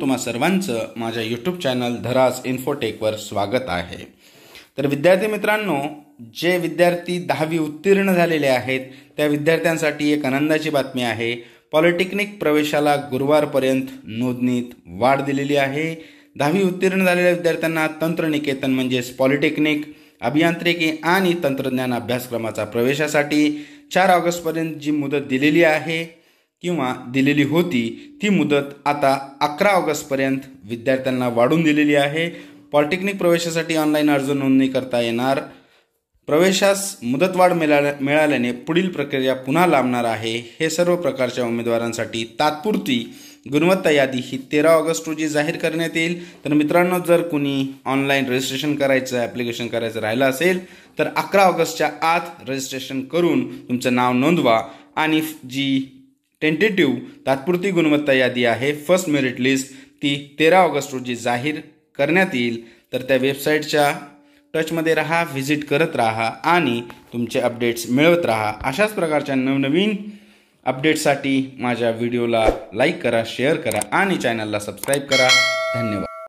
तुम्हा सर्वांचं माझ्या यूट्यूब चॅनल धराज इन्फोटेकवर स्वागत आहे तर विद्यार्थी मित्रांनो जे विद्यार्थी दहावी उत्तीर्ण झालेले आहेत त्या विद्यार्थ्यांसाठी एक आनंदाची बातमी आहे पॉलिटेक्निक प्रवेशाला गुरुवारपर्यंत नोंदणीत वाढ दिलेली आहे दहावी उत्तीर्ण झालेल्या विद्यार्थ्यांना तंत्रनिकेतन म्हणजेच पॉलिटेक्निक अभियांत्रिकी आणि तंत्रज्ञान अभ्यासक्रमाचा प्रवेशासाठी चार ऑगस्टपर्यंत जी मुदत दिलेली आहे किंवा दिलेली होती ती मुदत आता अकरा ऑगस्टपर्यंत विद्यार्थ्यांना वाढून दिलेली आहे पॉलिटेक्निक प्रवेशासाठी ऑनलाईन अर्ज नोंदणी करता येणार प्रवेशास मुदतवाढ मिळाल्या मिळाल्याने पुढील प्रक्रिया पुन्हा लांबणार आहे हे सर्व प्रकारच्या उमेदवारांसाठी तात्पुरती गुणवत्ता यादी ही तेरा ऑगस्ट रोजी जाहीर करण्यात येईल तर मित्रांनो जर कुणी ऑनलाईन रजिस्ट्रेशन करायचं ॲप्लिकेशन करायचं राहिलं असेल तर अकरा ऑगस्टच्या आत रजिस्ट्रेशन करून तुमचं नाव नोंदवा आणि जी टेंटेटिव्ह तात्पुरती गुणवत्ता यादी आहे फर्स्ट मेरिट लिस्ट ती तेरा ऑगस्ट रोजी जाहीर करण्यात येईल तर त्या वेबसाईटच्या टचमध्ये राहा व्हिजिट करत राहा आणि तुमचे अपडेट्स मिळवत राहा अशाच प्रकारच्या नवनवीन अपडेट्ससाठी माझ्या व्हिडिओला लाईक करा शेअर करा आणि चॅनलला सबस्क्राईब करा धन्यवाद